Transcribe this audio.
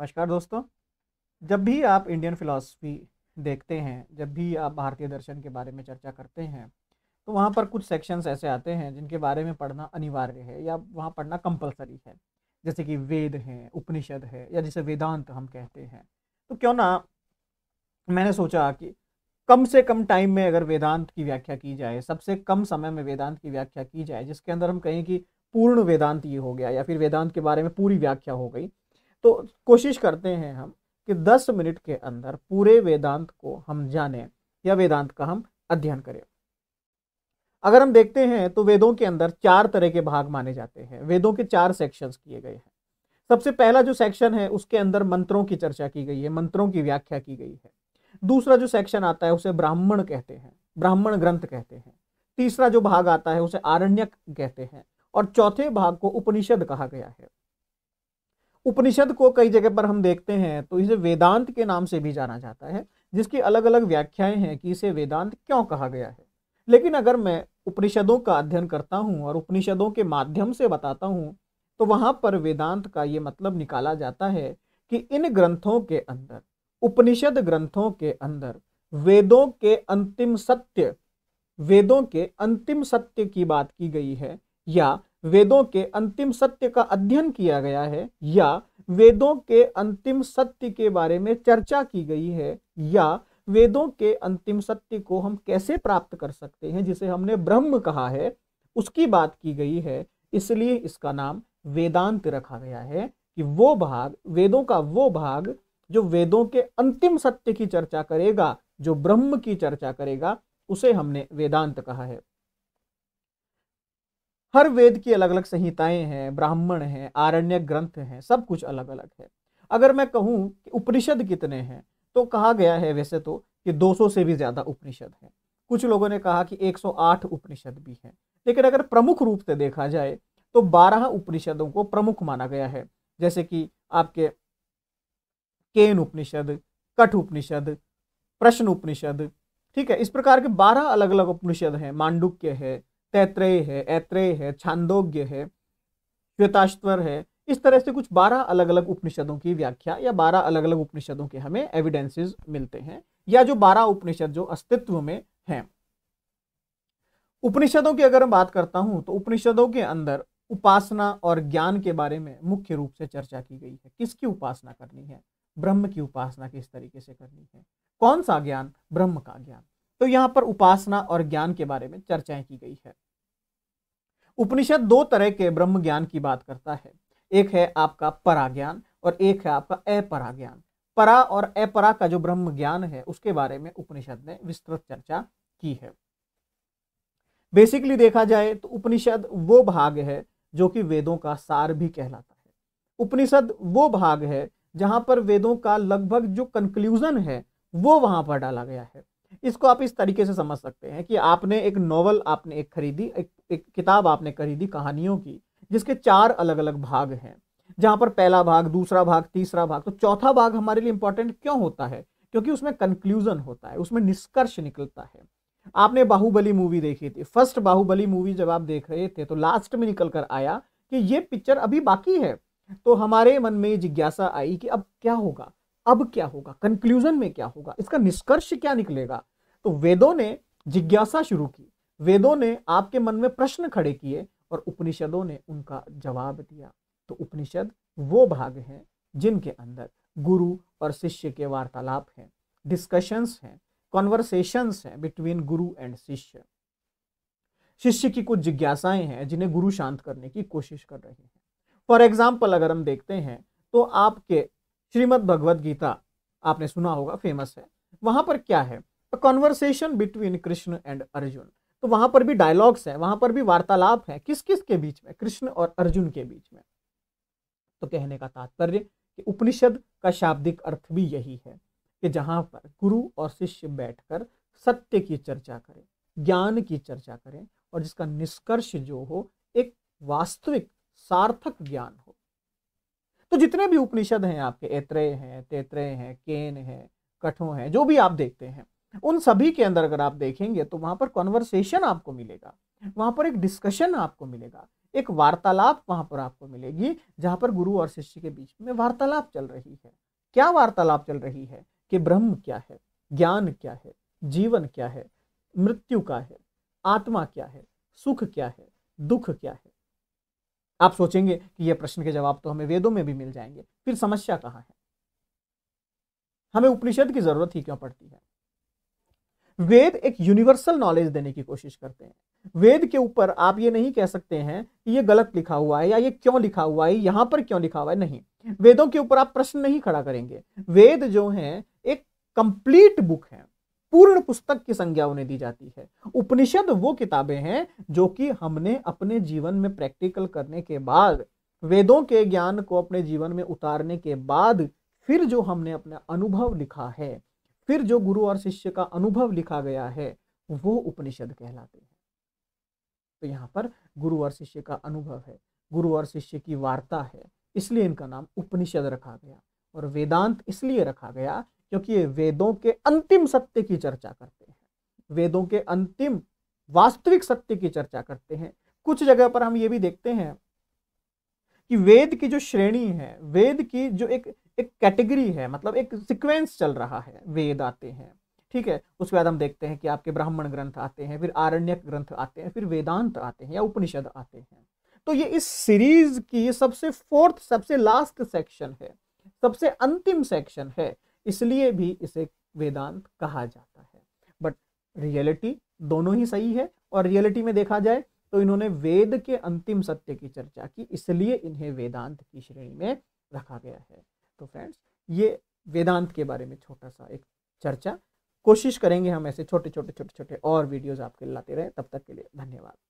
नमस्कार दोस्तों जब भी आप इंडियन फिलॉसफी देखते हैं जब भी आप भारतीय दर्शन के बारे में चर्चा करते हैं तो वहाँ पर कुछ सेक्शंस ऐसे आते हैं जिनके बारे में पढ़ना अनिवार्य है या वहाँ पढ़ना कंपलसरी है जैसे कि वेद हैं उपनिषद है या जिसे वेदांत हम कहते हैं तो क्यों ना मैंने सोचा कि कम से कम टाइम में अगर वेदांत की व्याख्या की जाए सबसे कम समय में वेदांत की व्याख्या की जाए जिसके अंदर हम कहें कि पूर्ण वेदांत ये हो गया या फिर वेदांत के बारे में पूरी व्याख्या हो गई तो कोशिश करते हैं हम कि दस मिनट के अंदर पूरे वेदांत को हम जानें या वेदांत का हम अध्ययन करें अगर हम देखते हैं तो वेदों के अंदर चार तरह के भाग माने जाते हैं वेदों के चार सेक्शंस किए गए हैं सबसे पहला जो सेक्शन है उसके अंदर मंत्रों की चर्चा की गई है मंत्रों की व्याख्या की गई है दूसरा जो सेक्शन आता है उसे ब्राह्मण कहते हैं ब्राह्मण ग्रंथ कहते हैं तीसरा जो भाग आता है उसे आरण्यक कहते हैं और चौथे भाग को उपनिषद कहा गया है उपनिषद को कई जगह पर हम देखते हैं तो इसे वेदांत के नाम से भी जाना जाता है जिसकी अलग अलग व्याख्याएं हैं कि इसे वेदांत क्यों कहा गया है लेकिन अगर मैं उपनिषदों का अध्ययन करता हूँ और उपनिषदों के माध्यम से बताता हूँ तो वहां पर वेदांत का ये मतलब निकाला जाता है कि इन ग्रंथों के अंदर उपनिषद ग्रंथों के अंदर वेदों के अंतिम सत्य वेदों के अंतिम सत्य की बात की गई है या वेदों के अंतिम सत्य का अध्ययन किया गया है या वेदों के अंतिम सत्य के बारे में चर्चा की गई है या वेदों के अंतिम सत्य को हम कैसे प्राप्त कर सकते हैं जिसे हमने ब्रह्म कहा है उसकी बात की गई है इसलिए इसका नाम वेदांत रखा गया है कि वो भाग वेदों का वो भाग जो वेदों के अंतिम सत्य की चर्चा करेगा जो ब्रह्म की चर्चा करेगा उसे हमने वेदांत कहा है हर वेद की अलग अलग संहिताएं हैं ब्राह्मण हैं आरण्य ग्रंथ हैं सब कुछ अलग अलग है अगर मैं कहूँ कि उपनिषद कितने हैं तो कहा गया है वैसे तो कि 200 से भी ज़्यादा उपनिषद हैं कुछ लोगों ने कहा कि 108 उपनिषद भी हैं लेकिन अगर प्रमुख रूप से देखा जाए तो 12 उपनिषदों को प्रमुख माना गया है जैसे कि आपके केन उपनिषद कठ उपनिषद प्रश्न उपनिषद ठीक है इस प्रकार के 12 अलग अलग उपनिषद हैं मांडुक्य है तैत्रेय है ऐत्रेय है छांदोग्य है श्वेताश्वर है इस तरह से कुछ बारह अलग अलग उपनिषदों की व्याख्या या बारह अलग अलग उपनिषदों के हमें एविडेंसेस मिलते हैं या जो बारह उपनिषद जो अस्तित्व में हैं उपनिषदों की अगर मैं बात करता हूं तो उपनिषदों के अंदर उपासना और ज्ञान के बारे में मुख्य रूप से चर्चा की गई है किसकी उपासना करनी है ब्रह्म की उपासना किस तरीके से करनी है कौन सा ज्ञान ब्रह्म का ज्ञान तो यहाँ पर उपासना और ज्ञान के बारे में चर्चाएं की गई है उपनिषद दो तरह के ब्रह्म ज्ञान की बात करता है एक है आपका परा ज्ञान और एक है आपका अपरा ज्ञान परा और अपरा का जो ब्रह्म ज्ञान है उसके बारे में उपनिषद ने विस्तृत चर्चा की है बेसिकली देखा जाए तो उपनिषद वो भाग है जो कि वेदों का सार भी कहलाता है उपनिषद वो भाग है जहां पर वेदों का लगभग जो कंक्लूजन है वो वहां पर डाला गया है इसको आप इस तरीके से समझ सकते हैं कि आपने एक नॉवल आपने एक खरीदी एक, एक किताब आपने खरीदी कहानियों की जिसके चार अलग अलग भाग हैं जहाँ पर पहला भाग दूसरा भाग तीसरा भाग तो चौथा भाग हमारे लिए इंपॉर्टेंट क्यों होता है क्योंकि उसमें कंक्लूजन होता है उसमें निष्कर्ष निकलता है आपने बाहुबली मूवी देखी थी फर्स्ट बाहुबली मूवी जब आप देख रहे थे तो लास्ट में निकल कर आया कि ये पिक्चर अभी बाकी है तो हमारे मन में जिज्ञासा आई कि अब क्या होगा अब क्या होगा कंक्लूजन में क्या होगा इसका निष्कर्ष क्या निकलेगा तो वेदों ने जिज्ञासा शुरू की वेदों ने आपके मन में प्रश्न खड़े किए और उपनिषदों ने उनका जवाब दिया तो उपनिषद वो भाग हैं जिनके अंदर गुरु और शिष्य के वार्तालाप हैं डिस्कशंस हैं कॉन्वर्सेशंस हैं बिटवीन गुरु एंड शिष्य शिष्य की कुछ जिज्ञासाएं हैं जिन्हें गुरु शांत करने की कोशिश कर रहे हैं फॉर एग्जाम्पल अगर हम देखते हैं तो आपके श्रीमद भगवद गीता आपने सुना होगा फेमस है वहां पर क्या है conversation between Krishna and Arjun तो वहां पर भी डायलॉग्स हैं वहां पर भी वार्तालाप है किस किस के बीच में कृष्ण और अर्जुन के बीच में तो कहने का तात्पर्य कि उपनिषद का शाब्दिक अर्थ भी यही है कि जहां पर गुरु और शिष्य बैठकर सत्य की चर्चा करें ज्ञान की चर्चा करें और जिसका निष्कर्ष जो हो एक वास्तविक सार्थक ज्ञान हो तो जितने भी उपनिषद हैं आपके ऐत्रेय हैं तेत्रेय हैं केन हैं कठो हैं जो भी आप देखते हैं उन सभी के अंदर अगर आप देखेंगे तो वहाँ पर कॉन्वर्सेशन आपको मिलेगा वहाँ पर एक डिस्कशन आपको मिलेगा एक वार्तालाप वहाँ पर आपको मिलेगी जहाँ पर गुरु और शिष्य के बीच में वार्तालाप चल रही है क्या वार्तालाप चल रही है कि ब्रह्म क्या है ज्ञान क्या है जीवन क्या है मृत्यु का है आत्मा क्या है सुख क्या है दुख क्या है आप सोचेंगे कि यह प्रश्न के जवाब तो हमें वेदों में भी मिल जाएंगे फिर समस्या कहां है हमें उपनिषद की जरूरत ही क्यों पड़ती है वेद एक यूनिवर्सल नॉलेज देने की कोशिश करते हैं वेद के ऊपर आप ये नहीं कह सकते हैं कि ये गलत लिखा हुआ है या ये क्यों लिखा हुआ है यहां पर क्यों लिखा हुआ है नहीं वेदों के ऊपर आप प्रश्न नहीं खड़ा करेंगे वेद जो है एक कंप्लीट बुक है पूर्ण पुस्तक की संज्ञा उन्हें दी जाती है उपनिषद वो किताबें हैं जो कि हमने अपने जीवन में प्रैक्टिकल करने के बाद वेदों के ज्ञान को अपने जीवन में उतारने के बाद फिर जो हमने अपना अनुभव लिखा है फिर जो गुरु और शिष्य का अनुभव लिखा गया है वो उपनिषद कहलाते हैं तो यहाँ पर गुरु और शिष्य का अनुभव है गुरु और शिष्य की वार्ता है इसलिए इनका नाम उपनिषद रखा गया और वेदांत इसलिए रखा गया क्योंकि ये वेदों के अंतिम सत्य की चर्चा करते हैं वेदों के अंतिम वास्तविक सत्य की चर्चा करते हैं कुछ जगह पर हम ये भी देखते हैं कि वेद की जो श्रेणी है वेद की जो एक एक कैटेगरी है मतलब एक सिक्वेंस चल रहा है वेद आते हैं ठीक है उसके बाद हम देखते हैं कि आपके ब्राह्मण ग्रंथ आते हैं फिर आरण्यक ग्रंथ आते हैं फिर वेदांत आते हैं या उपनिषद आते हैं तो ये इस सीरीज की सबसे फोर्थ सबसे लास्ट सेक्शन है सबसे अंतिम सेक्शन है इसलिए भी इसे वेदांत कहा जाता है बट रियलिटी दोनों ही सही है और रियलिटी में देखा जाए तो इन्होंने वेद के अंतिम सत्य की चर्चा की इसलिए इन्हें वेदांत की श्रेणी में रखा गया है तो फ्रेंड्स ये वेदांत के बारे में छोटा सा एक चर्चा कोशिश करेंगे हम ऐसे छोटे छोटे छोटे छोटे और वीडियोज़ आपके लाते रहें तब तक के लिए धन्यवाद